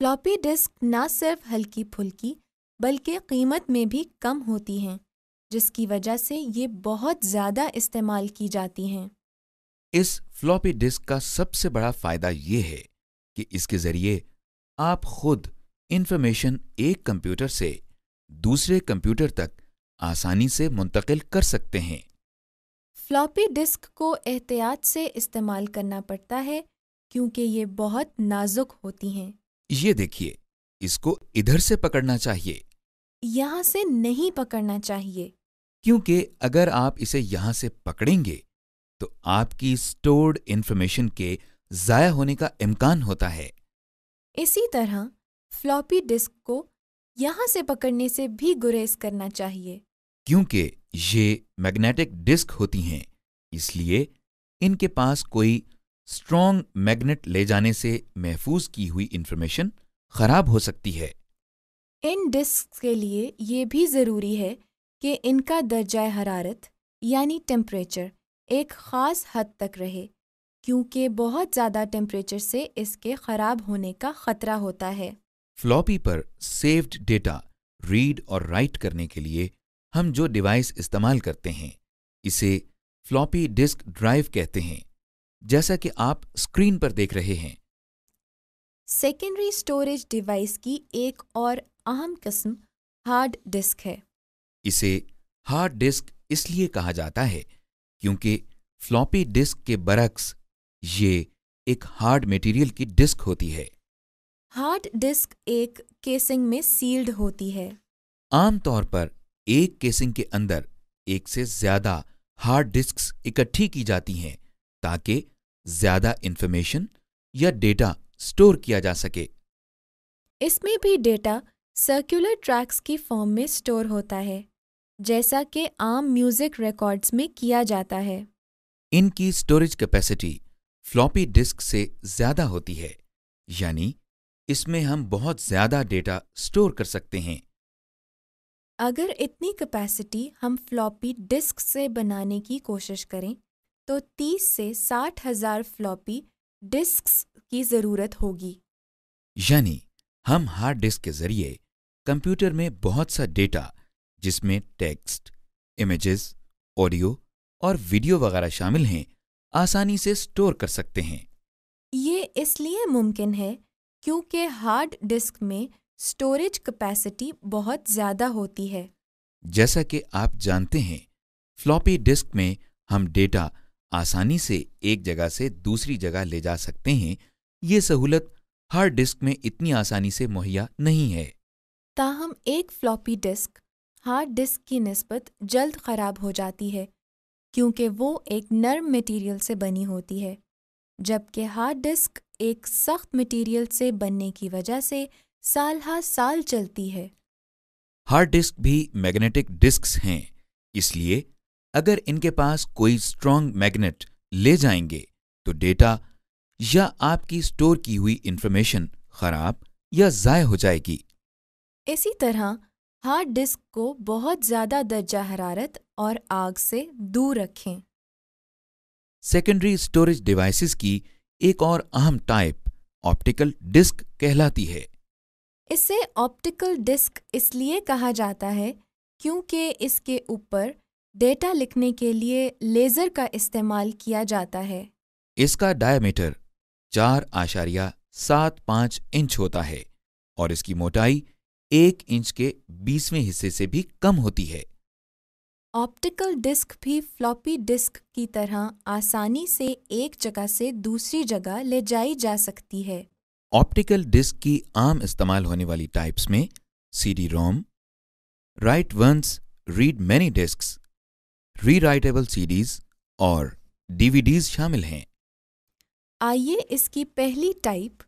floppy disk न सिर्फ हल्की फुल्की बल्कि कीमत में भी कम होती हैं जिसकी वजह से ये बहुत ज़्यादा इस्तेमाल की जाती हैं इस फ्लॉपी डिस्क का सबसे बड़ा फ़ायदा ये है कि इसके ज़रिए आप खुद इन्फॉर्मेशन एक कंप्यूटर से दूसरे कंप्यूटर तक आसानी से मुंतकिल कर सकते हैं फ्लॉपी डिस्क को एहतियात से इस्तेमाल करना पड़ता है क्योंकि ये बहुत नाजुक होती हैं ये देखिए इसको इधर से पकड़ना चाहिए यहाँ से नहीं पकड़ना चाहिए क्योंकि अगर आप इसे यहाँ से पकड़ेंगे तो आपकी स्टोर्ड इन्फॉर्मेशन के ज़ाया होने का इम्कान होता है इसी तरह फ्लॉपी डिस्क को यहां से पकड़ने से भी गुरेज करना चाहिए क्योंकि ये मैग्नेटिक डिस्क होती हैं इसलिए इनके पास कोई स्ट्रॉन्ग मैग्नेट ले जाने से महफूज की हुई इन्फॉर्मेशन खराब हो सकती है इन डिस्क के लिए ये भी ज़रूरी है कि इनका दर्जा हरारत यानी टेम्परेचर एक ख़ास हद तक रहे क्योंकि बहुत ज़्यादा टेम्परेचर से इसके ख़राब होने का ख़तरा होता है फ्लॉपी पर सेव्ड डेटा रीड और राइट करने के लिए हम जो डिवाइस इस्तेमाल करते हैं इसे फ्लॉपी डिस्क ड्राइव कहते हैं जैसा कि आप स्क्रीन पर देख रहे हैं सेकेंडरी स्टोरेज डिवाइस की एक और अहम किस्म हार्ड डिस्क है इसे हार्ड डिस्क इसलिए कहा जाता है क्योंकि फ्लॉपी डिस्क के बरक्स ये एक हार्ड मटेरियल की डिस्क होती है हार्ड डिस्क एक केसिंग में सील्ड होती है आमतौर पर एक केसिंग के अंदर एक से ज्यादा हार्ड डिस्क इकट्ठी की जाती हैं ताकि ज्यादा इंफॉर्मेशन या डेटा स्टोर किया जा सके इसमें भी डेटा सर्कुलर ट्रैक्स की फॉर्म में स्टोर होता है जैसा कि आम म्यूजिक रिकॉर्ड्स में किया जाता है इनकी स्टोरेज कैपेसिटी फ्लॉपी डिस्क से ज्यादा होती है यानी इसमें हम बहुत ज्यादा डेटा स्टोर कर सकते हैं अगर इतनी कैपेसिटी हम फ्लॉपी डिस्क से बनाने की कोशिश करें तो 30 से साठ हजार फ्लॉपी डिस्क की ज़रूरत होगी यानी हम हार्ड डिस्क के जरिए कंप्यूटर में बहुत सा डेटा जिसमें टेक्स्ट इमेजेस ऑडियो और वीडियो वगैरह शामिल हैं आसानी से स्टोर कर सकते हैं ये इसलिए मुमकिन है क्योंकि हार्ड डिस्क में स्टोरेज कैपेसिटी बहुत ज़्यादा होती है जैसा कि आप जानते हैं फ्लॉपी डिस्क में हम डेटा आसानी से एक जगह से दूसरी जगह ले जा सकते हैं ये सहूलत हार्ड डिस्क में इतनी आसानी से मुहैया नहीं है ताहम एक फ्लॉपी डिस्क हार्ड डिस्क की नस्बत जल्द खराब हो जाती है क्योंकि वो एक नर्म मटेरियल से बनी होती है जबकि हार्ड डिस्क एक सख्त मटेरियल से बनने की वजह से साल हा साल चलती है हार्ड डिस्क भी मैग्नेटिक डिस्क हैं इसलिए अगर इनके पास कोई स्ट्रॉन्ग मैग्नेट ले जाएंगे तो डेटा या आपकी स्टोर की हुई इंफॉर्मेशन खराब या ज़ाय हो जाएगी इसी तरह हार्ड डिस्क को बहुत ज़्यादा दर्जा हरारत और आग से दूर रखें सेकेंडरी स्टोरेज डिवाइसेस की एक और अहम टाइप ऑप्टिकल डिस्क कहलाती है इसे ऑप्टिकल डिस्क इसलिए कहा जाता है क्योंकि इसके ऊपर डेटा लिखने के लिए लेज़र का इस्तेमाल किया जाता है इसका डायमीटर चार आशारिया सात पांच इंच होता है और इसकी मोटाई एक इंच के बीसवें हिस्से से भी कम होती है ऑप्टिकल डिस्क भी फ्लॉपी डिस्क की तरह आसानी से एक जगह से दूसरी जगह ले जाई जा सकती है ऑप्टिकल डिस्क की आम इस्तेमाल होने वाली टाइप्स में CD ROM write once read many disk rewritable CDs और डीवीडीज शामिल हैं आइए इसकी पहली टाइप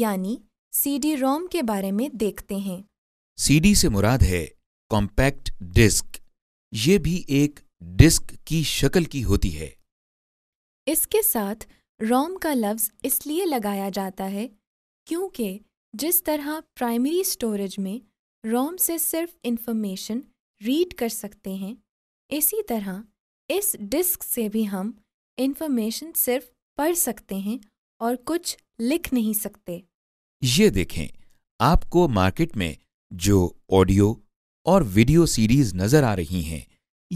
यानी सीडी रोम के बारे में देखते हैं सीडी से मुराद है कॉम्पैक्ट डिस्क ये भी एक डिस्क की शक्ल की होती है इसके साथ रोम का लफ्ज इसलिए लगाया जाता है क्योंकि जिस तरह प्राइमरी स्टोरेज में रोम से सिर्फ इन्फॉर्मेशन रीड कर सकते हैं इसी तरह इस डिस्क से भी हम इन्फॉर्मेशन सिर्फ पढ़ सकते हैं और कुछ लिख नहीं सकते ये देखें आपको मार्केट में जो ऑडियो और वीडियो सीरीज नजर आ रही हैं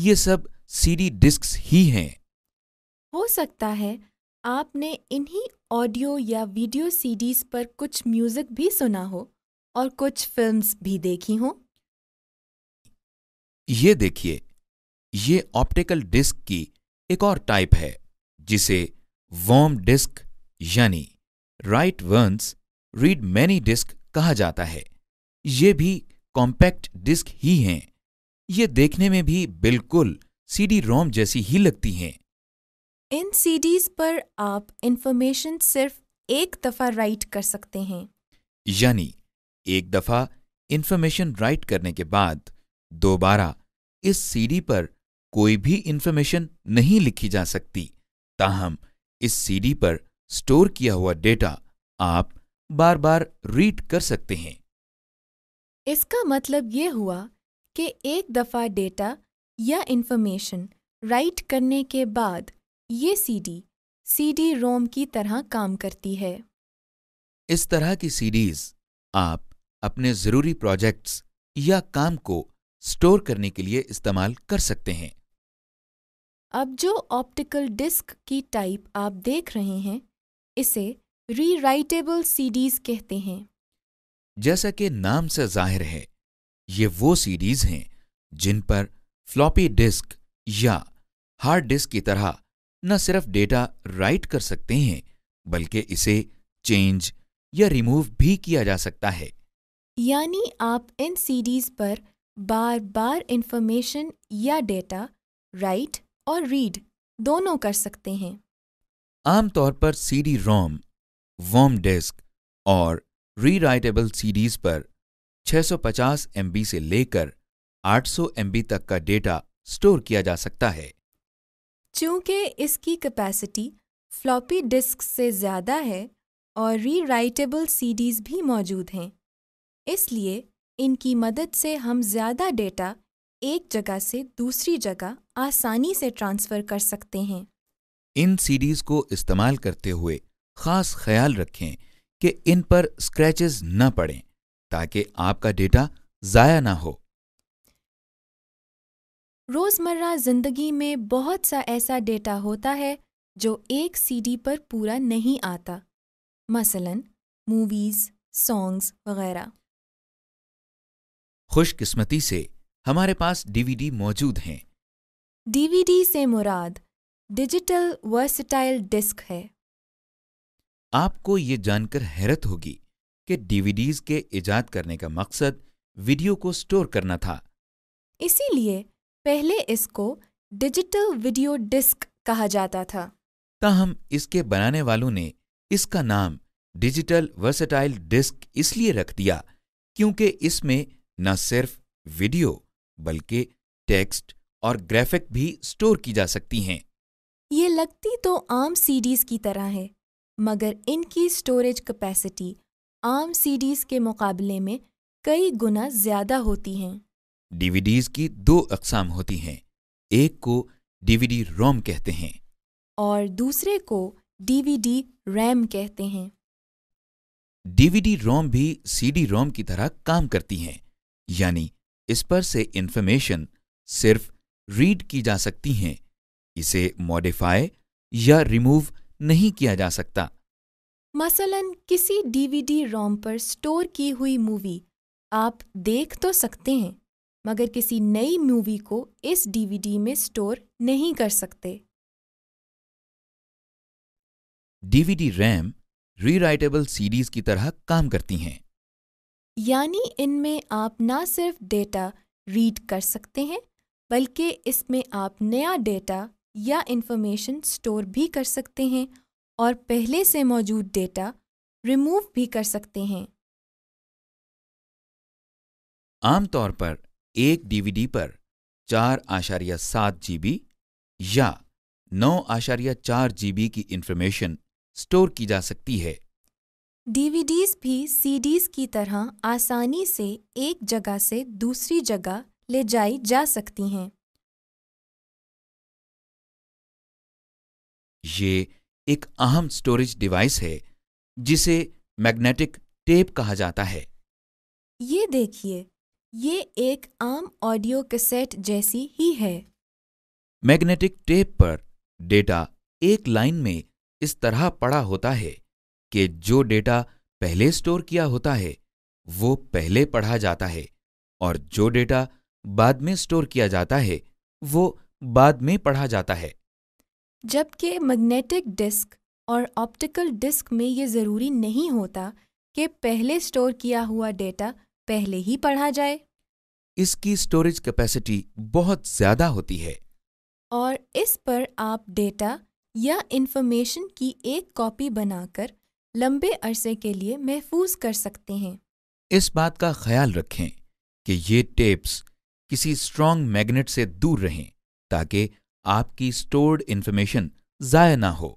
ये सब सीडी डिस्क ही हैं हो सकता है आपने इन्हीं ऑडियो या वीडियो सीडीज पर कुछ म्यूजिक भी सुना हो और कुछ फिल्म्स भी देखी हो ये देखिए ये ऑप्टिकल डिस्क की एक और टाइप है जिसे वॉम डिस्क यानी write once read many disk कहा जाता है ये भी कॉम्पैक्ट डिस्क ही हैं ये देखने में भी बिल्कुल सीडी रोम जैसी ही लगती हैं इन सीडीज पर आप इंफॉर्मेशन सिर्फ एक दफा राइट कर सकते हैं यानी एक दफा इंफॉर्मेशन राइट करने के बाद दोबारा इस सीडी पर कोई भी इंफॉर्मेशन नहीं लिखी जा सकती ताहम इस सीडी पर स्टोर किया हुआ डेटा आप बार बार रीड कर सकते हैं इसका मतलब ये हुआ कि एक दफ़ा डेटा या इन्फॉर्मेशन राइट करने के बाद ये सीडी सीडी रोम की तरह काम करती है इस तरह की सीडीज आप अपने ज़रूरी प्रोजेक्ट्स या काम को स्टोर करने के लिए इस्तेमाल कर सकते हैं अब जो ऑप्टिकल डिस्क की टाइप आप देख रहे हैं इसे रीराइटेबल सीडीज कहते हैं जैसा कि नाम से जाहिर है ये वो सीडीज हैं जिन पर फ्लॉपी डिस्क या हार्ड डिस्क की तरह न सिर्फ डेटा राइट कर सकते हैं बल्कि इसे चेंज या रिमूव भी किया जा सकता है यानी आप इन सीडीज पर बार बार इंफॉर्मेशन या डेटा राइट और रीड दोनों कर सकते हैं आमतौर पर सीडी रोम वॉम डिस्क और रीराइटेबल सीडीज पर 650 एमबी से लेकर 800 एमबी तक का डेटा स्टोर किया जा सकता है चूंकि इसकी कैपेसिटी फ्लॉपी डिस्क से ज़्यादा है और रीराइटेबल सीडीज भी मौजूद हैं इसलिए इनकी मदद से हम ज़्यादा डेटा एक जगह से दूसरी जगह आसानी से ट्रांसफ़र कर सकते हैं इन सीडीज़ को इस्तेमाल करते हुए ख़ास ख्याल रखें कि इन पर स्क्रैचेस न पड़ें ताकि आपका डेटा ज़ाया ना हो रोज़मर्रा ज़िंदगी में बहुत सा ऐसा डेटा होता है जो एक सीडी पर पूरा नहीं आता मसलन मूवीज़ सॉन्ग्स वगैरह खुशकिस्मती से हमारे पास डीवीडी मौजूद हैं डीवीडी से मुराद डिजिटल वर्सिटाइल डिस्क है आपको ये जानकर हैरत होगी कि डीवीडीज के इजाद करने का मकसद वीडियो को स्टोर करना था इसीलिए पहले इसको डिजिटल वीडियो डिस्क कहा जाता था ताहम इसके बनाने वालों ने इसका नाम डिजिटल वर्सेटाइल डिस्क इसलिए रख दिया क्योंकि इसमें न सिर्फ वीडियो बल्कि टेक्स्ट और ग्राफिक भी स्टोर की जा सकती हैं ये लगती तो आम सीडीज की तरह है मगर इनकी स्टोरेज कैपेसिटी आम सीडीज के मुकाबले में कई गुना ज्यादा होती हैं डीवीडीज की दो अकसाम होती हैं एक को डीवीडी रोम कहते हैं और दूसरे को डीवीडी रैम कहते हैं डीवीडी रोम भी सीडी रोम की तरह काम करती हैं यानी इस पर से इन्फॉर्मेशन सिर्फ रीड की जा सकती हैं इसे मॉडिफाई या रिमूव नहीं किया जा सकता मसलन किसी डीवीडी रोम पर स्टोर की हुई मूवी आप देख तो सकते हैं मगर किसी नई मूवी को इस डीवीडी में स्टोर नहीं कर सकते डीवीडी रैम रीराइटेबल सीरीज की तरह काम करती हैं यानी इनमें आप ना सिर्फ डेटा रीड कर सकते हैं बल्कि इसमें आप नया डेटा या इन्फॉर्मेशन स्टोर भी कर सकते हैं और पहले से मौजूद डेटा रिमूव भी कर सकते हैं आमतौर पर एक डीवीडी पर चार आशार्य सात जीबी या नौ आशार्य चार जीबी की इन्फॉर्मेशन स्टोर की जा सकती है डीवीडीज भी सीडीज की तरह आसानी से एक जगह से दूसरी जगह ले जाई जा सकती हैं ये एक अहम स्टोरेज डिवाइस है जिसे मैग्नेटिक टेप कहा जाता है ये देखिए ये एक आम ऑडियो कैसेट जैसी ही है मैग्नेटिक टेप पर डेटा एक लाइन में इस तरह पड़ा होता है कि जो डेटा पहले स्टोर किया होता है वो पहले पढ़ा जाता है और जो डेटा बाद में स्टोर किया जाता है वो बाद में पढ़ा जाता है जबकि मैग्नेटिक डिस्क और ऑप्टिकल डिस्क में ये ज़रूरी नहीं होता कि पहले स्टोर किया हुआ डेटा पहले ही पढ़ा जाए इसकी स्टोरेज कैपेसिटी बहुत ज़्यादा होती है और इस पर आप डेटा या इन्फॉर्मेशन की एक कॉपी बनाकर लंबे अरसे के लिए महफूज कर सकते हैं इस बात का ख्याल रखें कि ये टेप्स किसी स्ट्रॉन्ग मैग्नेट से दूर रहें ताकि आपकी स्टोर्ड इन्फॉर्मेशन ज़ाय ना हो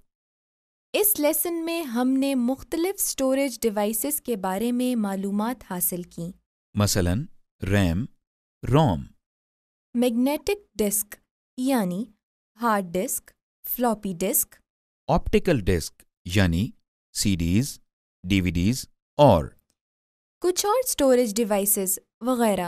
इस लेसन में हमने मुख्तलिफ स्टोरेज डिवाइसेस के बारे में मालूम हासिल की मसलन रैम रोम मैग्नेटिक डिस्क यानी hard disk floppy disk optical disk यानी सीडीज डीवीडीज और कुछ और स्टोरेज डिवाइसेस वगैरह